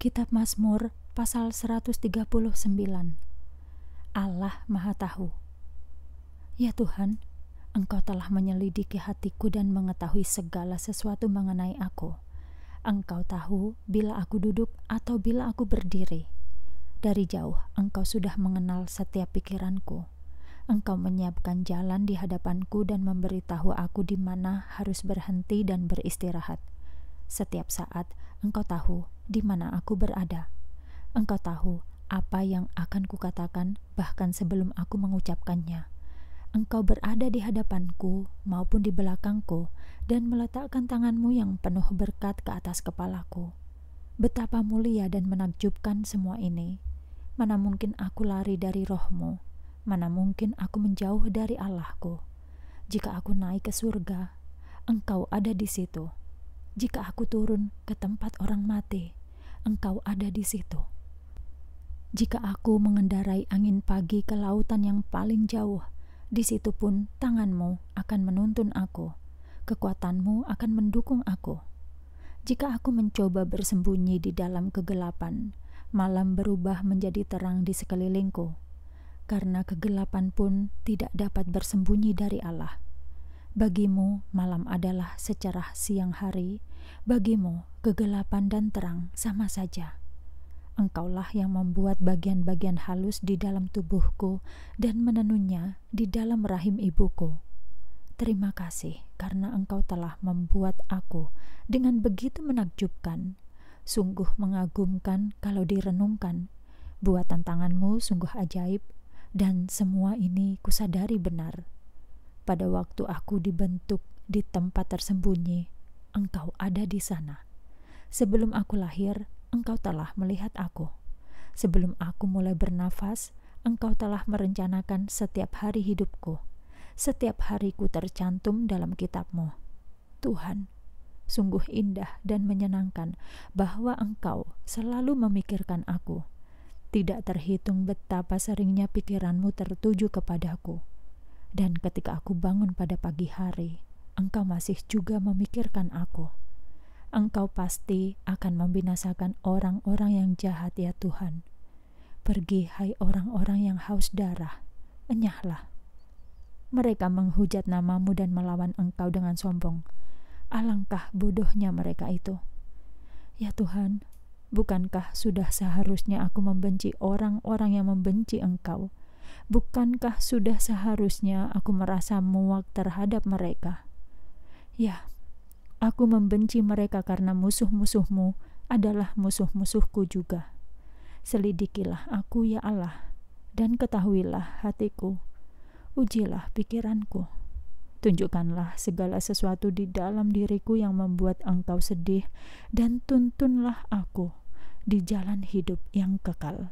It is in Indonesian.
Kitab Mazmur pasal 139. Allah Maha Tahu. Ya Tuhan, Engkau telah menyelidiki hatiku dan mengetahui segala sesuatu mengenai aku. Engkau tahu bila aku duduk atau bila aku berdiri. Dari jauh, Engkau sudah mengenal setiap pikiranku. Engkau menyiapkan jalan di hadapanku dan memberitahu aku di mana harus berhenti dan beristirahat. Setiap saat engkau tahu di mana aku berada. Engkau tahu apa yang akan kukatakan bahkan sebelum aku mengucapkannya. Engkau berada di hadapanku maupun di belakangku dan meletakkan tanganmu yang penuh berkat ke atas kepalaku. Betapa mulia dan menakjubkan semua ini. Mana mungkin aku lari dari rohmu, mana mungkin aku menjauh dari Allahku. Jika aku naik ke surga, engkau ada di situ.' Jika aku turun ke tempat orang mati, engkau ada di situ. Jika aku mengendarai angin pagi ke lautan yang paling jauh, di situ pun tanganmu akan menuntun aku, kekuatanmu akan mendukung aku. Jika aku mencoba bersembunyi di dalam kegelapan, malam berubah menjadi terang di sekelilingku, karena kegelapan pun tidak dapat bersembunyi dari Allah. Bagimu malam adalah sejarah siang hari, bagimu kegelapan dan terang sama saja. Engkaulah yang membuat bagian-bagian halus di dalam tubuhku dan menenunnya di dalam rahim ibuku. Terima kasih karena engkau telah membuat aku dengan begitu menakjubkan. Sungguh mengagumkan kalau direnungkan. Buatan tanganmu sungguh ajaib dan semua ini kusadari benar. Pada waktu aku dibentuk di tempat tersembunyi, engkau ada di sana. Sebelum aku lahir, engkau telah melihat aku. Sebelum aku mulai bernafas, engkau telah merencanakan setiap hari hidupku. Setiap hariku tercantum dalam kitabmu. Tuhan, sungguh indah dan menyenangkan bahwa Engkau selalu memikirkan aku. Tidak terhitung betapa seringnya pikiranmu tertuju kepadaku. Dan ketika aku bangun pada pagi hari, engkau masih juga memikirkan aku. Engkau pasti akan membinasakan orang-orang yang jahat, ya Tuhan. Pergi, hai orang-orang yang haus darah, enyahlah. Mereka menghujat namamu dan melawan engkau dengan sombong. Alangkah bodohnya mereka itu. Ya Tuhan, bukankah sudah seharusnya aku membenci orang-orang yang membenci engkau?' Bukankah sudah seharusnya aku merasa muak terhadap mereka? Ya, aku membenci mereka karena musuh-musuhmu adalah musuh-musuhku juga. Selidikilah aku, ya Allah, dan ketahuilah hatiku. Ujilah pikiranku. Tunjukkanlah segala sesuatu di dalam diriku yang membuat engkau sedih, dan tuntunlah aku di jalan hidup yang kekal.